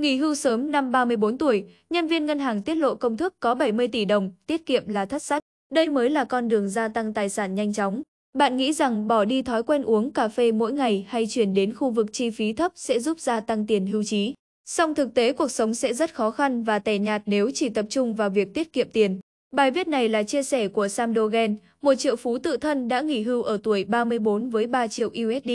Nghỉ hưu sớm năm 34 tuổi, nhân viên ngân hàng tiết lộ công thức có 70 tỷ đồng, tiết kiệm là thất sắc. Đây mới là con đường gia tăng tài sản nhanh chóng. Bạn nghĩ rằng bỏ đi thói quen uống cà phê mỗi ngày hay chuyển đến khu vực chi phí thấp sẽ giúp gia tăng tiền hưu trí. Song thực tế cuộc sống sẽ rất khó khăn và tẻ nhạt nếu chỉ tập trung vào việc tiết kiệm tiền. Bài viết này là chia sẻ của Sam Dogen, một triệu phú tự thân đã nghỉ hưu ở tuổi 34 với 3 triệu USD.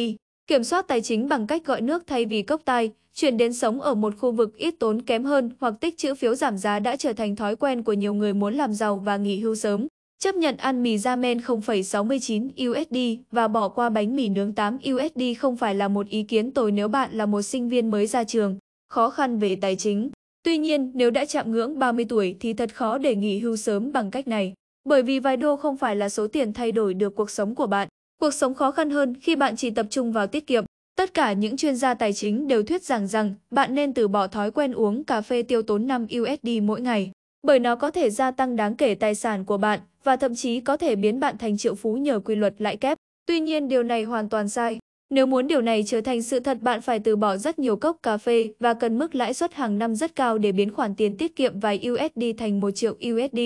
Kiểm soát tài chính bằng cách gọi nước thay vì cốc tai, chuyển đến sống ở một khu vực ít tốn kém hơn hoặc tích chữ phiếu giảm giá đã trở thành thói quen của nhiều người muốn làm giàu và nghỉ hưu sớm. Chấp nhận ăn mì ramen 0,69 USD và bỏ qua bánh mì nướng 8 USD không phải là một ý kiến tồi nếu bạn là một sinh viên mới ra trường, khó khăn về tài chính. Tuy nhiên, nếu đã chạm ngưỡng 30 tuổi thì thật khó để nghỉ hưu sớm bằng cách này, bởi vì vài đô không phải là số tiền thay đổi được cuộc sống của bạn. Cuộc sống khó khăn hơn khi bạn chỉ tập trung vào tiết kiệm. Tất cả những chuyên gia tài chính đều thuyết giảng rằng bạn nên từ bỏ thói quen uống cà phê tiêu tốn 5 USD mỗi ngày, bởi nó có thể gia tăng đáng kể tài sản của bạn và thậm chí có thể biến bạn thành triệu phú nhờ quy luật lãi kép. Tuy nhiên điều này hoàn toàn sai. Nếu muốn điều này trở thành sự thật bạn phải từ bỏ rất nhiều cốc cà phê và cần mức lãi suất hàng năm rất cao để biến khoản tiền tiết kiệm vài USD thành 1 triệu USD.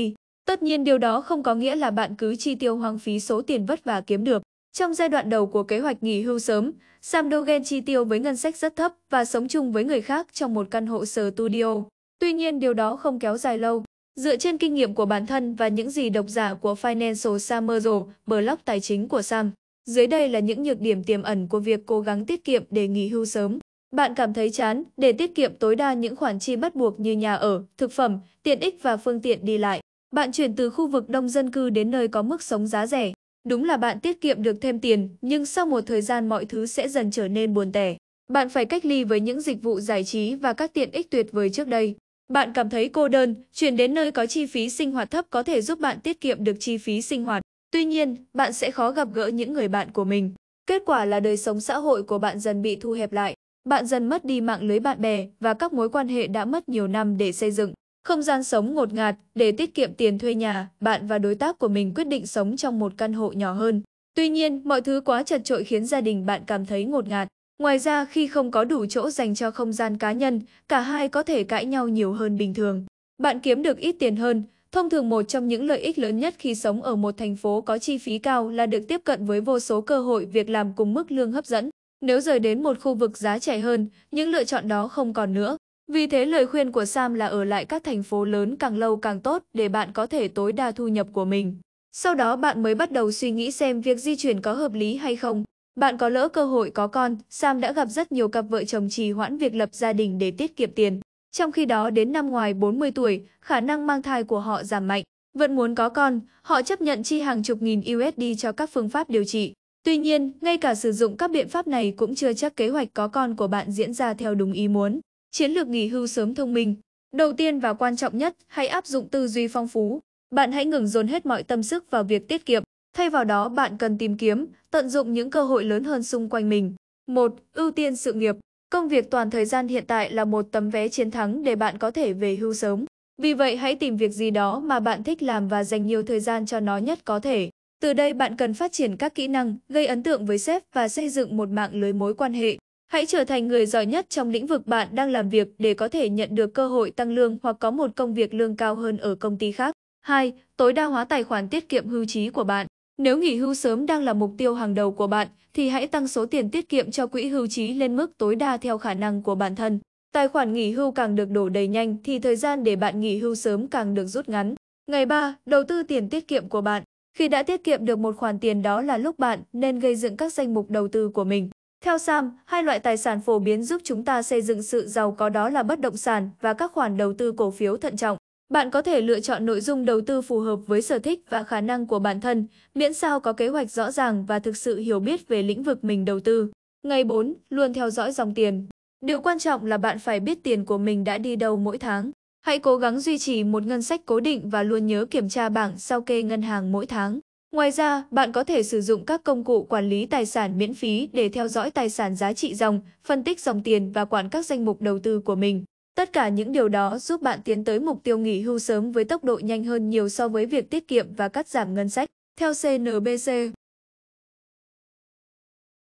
Tất nhiên điều đó không có nghĩa là bạn cứ chi tiêu hoang phí số tiền vất vả kiếm được. Trong giai đoạn đầu của kế hoạch nghỉ hưu sớm, Sam Dogen chi tiêu với ngân sách rất thấp và sống chung với người khác trong một căn hộ studio. Tuy nhiên điều đó không kéo dài lâu. Dựa trên kinh nghiệm của bản thân và những gì độc giả của Financial Summerl, blog tài chính của Sam, dưới đây là những nhược điểm tiềm ẩn của việc cố gắng tiết kiệm để nghỉ hưu sớm. Bạn cảm thấy chán để tiết kiệm tối đa những khoản chi bắt buộc như nhà ở, thực phẩm, tiện ích và phương tiện đi lại. Bạn chuyển từ khu vực đông dân cư đến nơi có mức sống giá rẻ. Đúng là bạn tiết kiệm được thêm tiền, nhưng sau một thời gian mọi thứ sẽ dần trở nên buồn tẻ. Bạn phải cách ly với những dịch vụ giải trí và các tiện ích tuyệt vời trước đây. Bạn cảm thấy cô đơn, chuyển đến nơi có chi phí sinh hoạt thấp có thể giúp bạn tiết kiệm được chi phí sinh hoạt. Tuy nhiên, bạn sẽ khó gặp gỡ những người bạn của mình. Kết quả là đời sống xã hội của bạn dần bị thu hẹp lại. Bạn dần mất đi mạng lưới bạn bè và các mối quan hệ đã mất nhiều năm để xây dựng. Không gian sống ngột ngạt, để tiết kiệm tiền thuê nhà, bạn và đối tác của mình quyết định sống trong một căn hộ nhỏ hơn. Tuy nhiên, mọi thứ quá chật trội khiến gia đình bạn cảm thấy ngột ngạt. Ngoài ra, khi không có đủ chỗ dành cho không gian cá nhân, cả hai có thể cãi nhau nhiều hơn bình thường. Bạn kiếm được ít tiền hơn, Thông thường một trong những lợi ích lớn nhất khi sống ở một thành phố có chi phí cao là được tiếp cận với vô số cơ hội việc làm cùng mức lương hấp dẫn. Nếu rời đến một khu vực giá rẻ hơn, những lựa chọn đó không còn nữa. Vì thế lời khuyên của Sam là ở lại các thành phố lớn càng lâu càng tốt để bạn có thể tối đa thu nhập của mình. Sau đó bạn mới bắt đầu suy nghĩ xem việc di chuyển có hợp lý hay không. Bạn có lỡ cơ hội có con, Sam đã gặp rất nhiều cặp vợ chồng trì hoãn việc lập gia đình để tiết kiệm tiền. Trong khi đó đến năm ngoài 40 tuổi, khả năng mang thai của họ giảm mạnh. Vẫn muốn có con, họ chấp nhận chi hàng chục nghìn USD cho các phương pháp điều trị. Tuy nhiên, ngay cả sử dụng các biện pháp này cũng chưa chắc kế hoạch có con của bạn diễn ra theo đúng ý muốn. Chiến lược nghỉ hưu sớm thông minh. Đầu tiên và quan trọng nhất, hãy áp dụng tư duy phong phú. Bạn hãy ngừng dồn hết mọi tâm sức vào việc tiết kiệm. Thay vào đó, bạn cần tìm kiếm, tận dụng những cơ hội lớn hơn xung quanh mình. 1. Ưu tiên sự nghiệp. Công việc toàn thời gian hiện tại là một tấm vé chiến thắng để bạn có thể về hưu sớm. Vì vậy, hãy tìm việc gì đó mà bạn thích làm và dành nhiều thời gian cho nó nhất có thể. Từ đây bạn cần phát triển các kỹ năng, gây ấn tượng với sếp và xây dựng một mạng lưới mối quan hệ. Hãy trở thành người giỏi nhất trong lĩnh vực bạn đang làm việc để có thể nhận được cơ hội tăng lương hoặc có một công việc lương cao hơn ở công ty khác. 2. Tối đa hóa tài khoản tiết kiệm hưu trí của bạn. Nếu nghỉ hưu sớm đang là mục tiêu hàng đầu của bạn, thì hãy tăng số tiền tiết kiệm cho quỹ hưu trí lên mức tối đa theo khả năng của bản thân. Tài khoản nghỉ hưu càng được đổ đầy nhanh thì thời gian để bạn nghỉ hưu sớm càng được rút ngắn. Ngày 3. Đầu tư tiền tiết kiệm của bạn. Khi đã tiết kiệm được một khoản tiền đó là lúc bạn nên gây dựng các danh mục đầu tư của mình. Theo Sam, hai loại tài sản phổ biến giúp chúng ta xây dựng sự giàu có đó là bất động sản và các khoản đầu tư cổ phiếu thận trọng. Bạn có thể lựa chọn nội dung đầu tư phù hợp với sở thích và khả năng của bản thân, miễn sao có kế hoạch rõ ràng và thực sự hiểu biết về lĩnh vực mình đầu tư. Ngày 4, luôn theo dõi dòng tiền. Điều quan trọng là bạn phải biết tiền của mình đã đi đâu mỗi tháng. Hãy cố gắng duy trì một ngân sách cố định và luôn nhớ kiểm tra bảng sao kê ngân hàng mỗi tháng. Ngoài ra, bạn có thể sử dụng các công cụ quản lý tài sản miễn phí để theo dõi tài sản giá trị dòng, phân tích dòng tiền và quản các danh mục đầu tư của mình. Tất cả những điều đó giúp bạn tiến tới mục tiêu nghỉ hưu sớm với tốc độ nhanh hơn nhiều so với việc tiết kiệm và cắt giảm ngân sách. Theo CNBC,